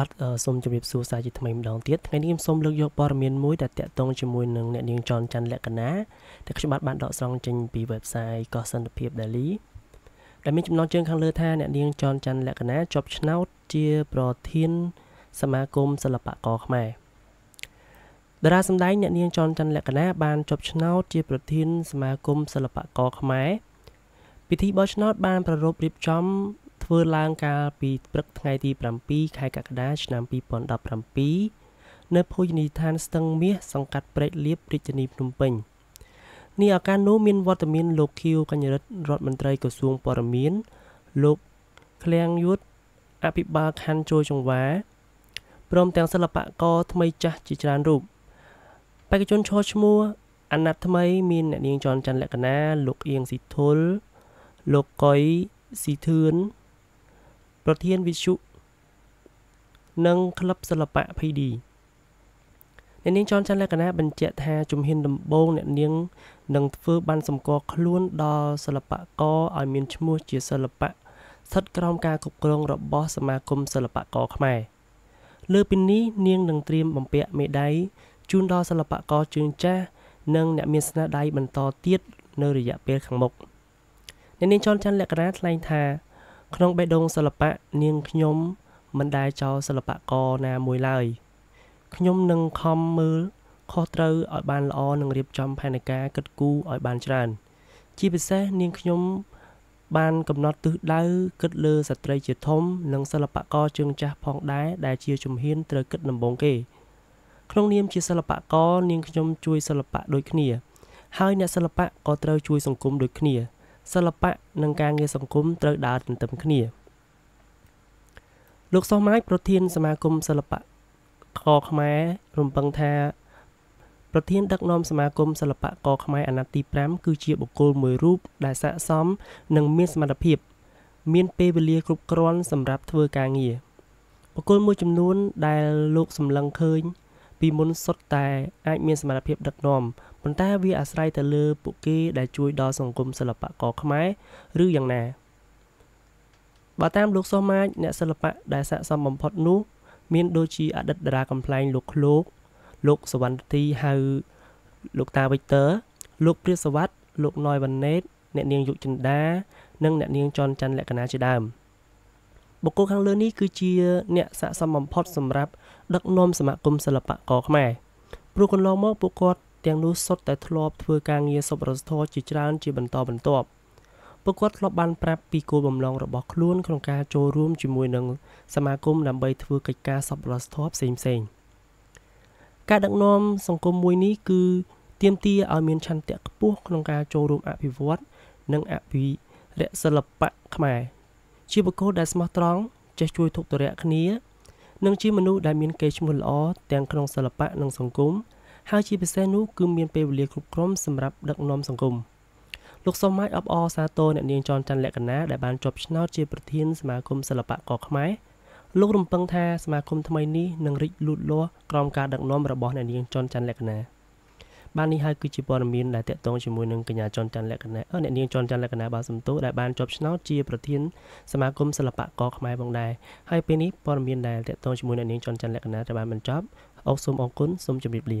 បាទសូមជម្រាបសួរសាជាថ្មីម្ដងទៀតថ្ងៃនេះខ្ញុំសូមលើកយកព័ត៌មានមួយដែលតាក់ទងជាមួយនឹងអ្នកនាង ចនច័ន្ទលក្ខណាដែលខ្ញុំបាទបានដកស្រង់ចេញពី website កោះសន្តិភាព Daily ដែលមានចំណងជើងខាងលើថាអ្នកនាងចនច័ន្ទលក្ខណាជាប់ឆ្នោតជាប្រធានសមាគមសិល្បករខ្មែរតារាសម្ដែងអ្នកនាងចនច័ន្ទលក្ខណាបានជាប់ឆ្នោតជាប្រធានសមាគមសិល្បករខ្មែរពិធីបោះឆ្នោតបានប្រារព្ធរៀបចំធ្វើឡើងកាលពីព្រឹកថ្ងៃទី7ខែកក្កដាឆ្នាំ2017នៅភោជនីយដ្ឋានស្ទឹងមាសសង្កាត់ព្រែកលៀបរាជធានីភ្នំពេញនេះឱកាសនោះមានវត្តមានលោកខៀវកញ្ញរិទ្ធរដ្ឋមន្ត្រីក្រសួងព័ត៌មានលោកឃ្លៀងយុទ្ធអភិបាលខណ្ឌជួយចង្វាព្រមទាំងសិល្បករថ្មីចាស់ជាច្រើនរូបបេក្ខជនឈរឈ្មោះអណត្តថ្មីមានអ្នកនាងចន់ច័ន្ទលក្ខណាលោកអៀងស៊ីធុលលោកកុយស៊ីធឿនប្រធានវិទ្យុនិងក្លឹបសិល្បៈ PD អ្នកនាងចនច័ន្ទលក្ខណៈបញ្ជាក់ថាជំហានដំបូងអ្នកនាងនឹងធ្វើបានសម្គាល់ខ្លួនដល់សិល្បករឲ្យមានឈ្មោះជាសិល្បៈស្ថិតក្រោមការគ្រប់គ្រងរបស់សមាគមសិល្បករខ្មែរលើពីនេះនាងនឹងត្រៀមបំពាក់មេដាយជូនដល់សិល្បករជើងចាស់និងអ្នកមានស្នាដៃបន្តទៀតនៅរយៈពេលខាងមុខអ្នកនាងចនច័ន្ទលក្ខណៈថ្លែងថាក្នុងបេះដូងសិល្បៈនាងខ្ញុំមិនដែលចោលសិល្បករណាមួយឡើយខ្ញុំនឹងខំមើលខុសត្រូវឲ្យបានល្អនិងរៀបចំផែនការគិតគូរឲ្យបានច្រើនជាពិសេសនាងខ្ញុំ បានកំណត់ទិសដៅគិតលើស្ត្រីជាធំ និងសិល្បករជើងចាស់ផងដែរដែលជាជំហានត្រូវគិតដំបូងគេក្នុងនាមជាសិល្បករនាងខ្ញុំជួយសិល្បៈដូចគ្នាហើយអ្នកសិល្បៈក៏ត្រូវជួយ សង្គមដូចគ្នាសិល្បៈនិងការងារសង្គមត្រូវដើរទន្ទឹមគ្នា លោកសុម៉ាយប្រធានសមាគមសិល្បៈកខ្មែរ រំពឹងថា ប្រធានដឹកនាំសមាគមសិល្បៈកខ្មែរអាណត្តិទី5គឺជាបុគ្គលមួយរូបដែលស័ក្តិសមនិង មានសមត្ថភាពមានពេលវេលាគ្រប់គ្រាន់សម្រាប់ធ្វើការងារបុគ្គលមួយចំនួន ដែលលោកសម្លឹងឃើញពីមុនសុទ្ធតែអាចមានសមត្ថភាពដឹកនាំប៉ុន្តែវាអាស្រ័យទៅលើពួកគេដែលជួយដល់សង្គមសិល្បករខ្មែរ ឬយ៉ាងណាបើតាមលោកសុមាជអ្នកសិល្បៈដែលស័ក្តិសមបំផុតនោះ មានដូចជាអតីតតារាកំ pl ែងលោកឃ្លោក លោកសវណ្ណទីហៅលោកតាវិកទ័រលោកព្រាសវັດលោកណយវណ្ណេត អ្នកនាងយុជិន្តានិងអ្នកនាងចន់ច័ន្ទលក្ខណាជាដើមបុគ្គលខាងលើនេះគឺជា អ្នកស័ក្តិសមបំផុតសម្រាប់ដឹកនាំសមាគមសិល្បករខ្មែរព្រោះកន្លងមកពួកគាត់ទាំងនោះសុទ្ធតែធ្លាប់ធ្វើការងារសប្បុរសធម៌ជាច្រើនជាបន្តបន្ទាប់ពួកគាត់ធ្លាប់បានប្រាប់ពីគោលបំណងរបស់ខ្លួនក្នុងការចូលរួមជាមួយនឹងសមាគមដើម្បីធ្វើកិច្ចការសប្បុរសធម៌ផ្សេងផ្សេងការដឹកនាំសង្គមមួយនេះគឺទាមទារឲ្យមានឆន្ទៈខ្ពស់ក្នុងការចូលរួមអភិវឌ្ឍនិងអភិរក្សសិល្បៈខ្មែរជាបុគ្គលដែលស្មោះត្រង់ចេះជួយទុកទរៈគ្នានិងជាមនុស្សដែលមានកេរ្តិ៍ឈ្មោះល្អទាំងក្នុងសិល្បៈនិងសង្គមហើយជាពិសេសនោះគឺមានពេលវេលាគ្រប់គ្រាន់សម្រាប់ដឹកនាំសង្គមលោកសុំម៉ាចអបអរសាទរអ្នកនាងចនច័ន្ទលក្ខណា ដែលបានជាប់ឆ្នោតជាប្រធានសមាគមសិល្បៈកខ្មែរលោករំពឹងថាសមាគមថ្មីនេះនឹងរីកលូតលាស់ក្រោមការដឹកនាំរបស់អ្នកនាងចនច័ន្ទលក្ខណា។បាននេះហើយគឺជាព័ត៌មានដែលតកតងជាមួយនឹងកញ្ញាចន់ច័ន្ទលក្ខណៈអ្នកនាងចន់ច័ន្ទលក្ខណៈបាទសំតូដែលបានជាប់ឆ្នោតជាប្រធានសមាគមសិល្បករខ្មែរផងដែរហើយពេលនេះព័ត៌មានដែលតកតងជាមួយអ្នកនាងចន់ច័ន្ទលក្ខណៈត្រូវបានបញ្ចប់អរសូមអរគុណសូមជម្រាបលា